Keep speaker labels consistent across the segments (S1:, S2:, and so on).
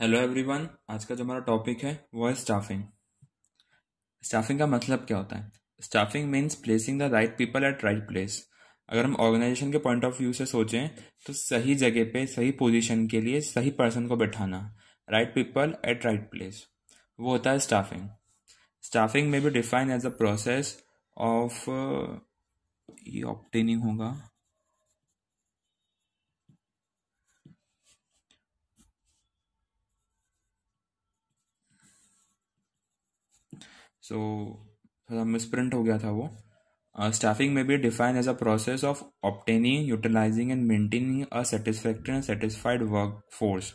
S1: hello everyone आज का जो हमारा टॉपिक है वो है स्टाफिंग स्टाफिंग का मतलब क्या होता है staffing means placing the right people at right place अगर हम ऑर्गेनाइजेशन के पॉइंट ऑफ व्यू से सोचें तो सही जगह पे सही पोजीशन के लिए सही पर्सन को बैठाना right people at right place वो होता है स्टाफिंग स्टाफिंग में भी define as a process of ये ऑप्टेनिंग होगा सो थोड़ा मिसप्रिंट हो गया था वो स्टाफिंग में भी define as a process of obtaining utilizing and maintaining a satisfactory and satisfied work force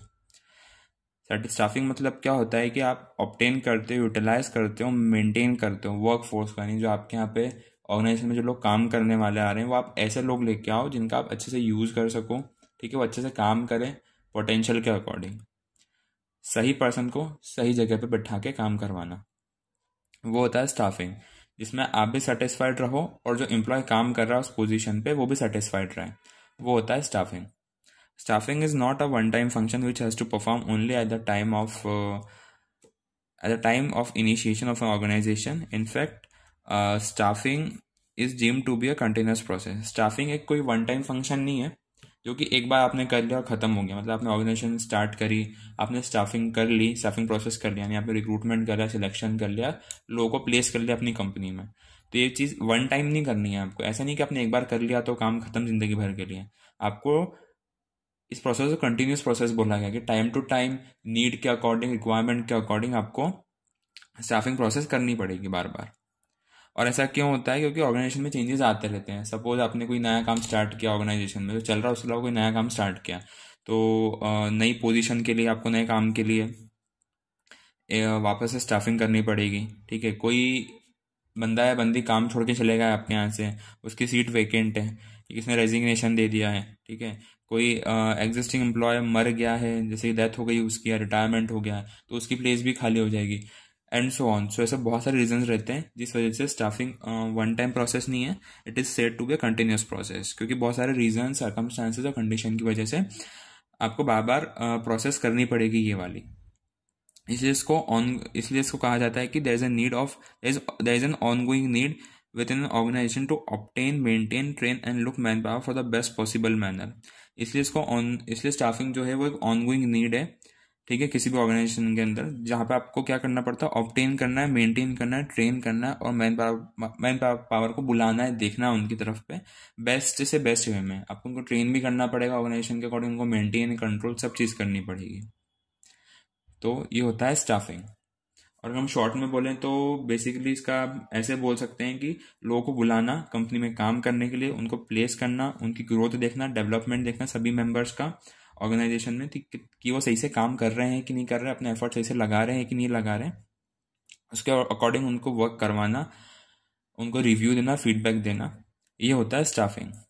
S1: staffing मतलब क्या होता है कि आप ऑप्टेन करते हो यूटिलाइज करते हो मेंटेन करते हो वर्क फोर्स का यानी जो आपके यहाँ पे ऑर्गेनाइजेशन में जो लोग काम करने वाले आ रहे हैं वो आप ऐसे लोग लेके आओ जिनका आप अच्छे से यूज़ कर सको ठीक है वो अच्छे से काम करें पोटेंशियल के अकॉर्डिंग सही पर्सन को सही जगह पे बैठा के काम करवाना वो होता है स्टाफिंग जिसमें आप भी सेटिस्फाइड रहो और जो एम्प्लॉय काम कर रहा है उस पोजीशन पे वो भी सेटिस्फाइड रहे वो होता है staffing staffing is not a one time function which has to perform only at the time of at the time of initiation of an organization in fact staffing is deem to be a continuous process staffing एक कोई one time function नहीं है जो कि एक बार आपने कर लिया ख़त्म हो गया मतलब आपने ऑर्गेनाइजेशन स्टार्ट करी आपने स्टाफिंग कर ली स्टाफिंग प्रोसेस कर लिया यानी आपने रिक्रूटमेंट कर लिया सिलेक्शन कर लिया लोगों को प्लेस कर लिया अपनी कंपनी में तो ये चीज़ वन टाइम नहीं करनी है आपको ऐसा नहीं कि आपने एक बार कर लिया तो काम ख़त्म ज़िंदगी भर के लिए आपको इस प्रोसेस को कंटिन्यूस प्रोसेस बोला गया कि टाइम टू टाइम नीड के अकॉर्डिंग रिक्वायरमेंट के अकॉर्डिंग आपको स्टाफिंग प्रोसेस करनी पड़ेगी बार बार और ऐसा क्यों होता है क्योंकि ऑर्गेनाइजेशन में चेंजेस आते रहते हैं सपोज आपने कोई नया काम स्टार्ट किया ऑर्गेनाइजेशन में तो चल रहा है उसके अलावा कोई नया काम स्टार्ट किया तो नई पोजीशन के लिए आपको नए काम के लिए वापस से स्टाफिंग करनी पड़ेगी ठीक है कोई बंदा या बंदी काम छोड़ के चले गए आपके यहाँ से उसकी सीट वेकेंट है किसने रेजिग्नेशन दे दिया है ठीक है कोई एग्जिस्टिंग एम्प्लॉय मर गया है जैसे डेथ हो गई उसकी या रिटायरमेंट हो गया है तो उसकी प्लेस भी खाली हो जाएगी एंड सो ऑन सो ऐसे बहुत सारे रीजन रहते हैं जिस वजह से स्टाफिंग वन टाइम प्रोसेस नहीं है it is set to be continuous process क्योंकि बहुत सारे रीजन सर्कमस्टांसेज और कंडीशन की वजह से आपको बार बार प्रोसेस uh, करनी पड़ेगी ये वाली इसलिए इसको ऑन इसलिए इसको कहा जाता है कि there is a need of there is an ongoing need within organization to obtain maintain train and look manpower for the best possible manner इसलिए इसको ऑन इसलिए स्टाफिंग जो है वो एक ऑन गोइंग नीड है ठीक है किसी भी ऑर्गेनाइजेशन के अंदर जहाँ पे आपको क्या करना पड़ता है ऑप्टेन करना है मेंटेन करना है ट्रेन करना है और मैन पावर मैन पावर को बुलाना है देखना है उनकी तरफ पे बेस्ट से बेस्ट वे में आपको उनको ट्रेन भी करना पड़ेगा ऑर्गेनाइजेशन के अकॉर्डिंग उनको मेंटेन कंट्रोल सब चीज़ करनी पड़ेगी तो ये होता है स्टाफिंग और हम शॉर्ट में बोलें तो बेसिकली इसका ऐसे बोल सकते हैं कि लोगों को बुलाना कंपनी में काम करने के लिए उनको प्लेस करना उनकी ग्रोथ देखना डेवलपमेंट देखना सभी मेंबर्स का ऑर्गेनाइजेशन में कि वो सही से काम कर रहे हैं कि नहीं कर रहे अपने एफर्ट सही से लगा रहे हैं कि नहीं लगा रहे हैं उसके अकॉर्डिंग उनको वर्क करवाना उनको रिव्यू देना फीडबैक देना ये होता है स्टाफिंग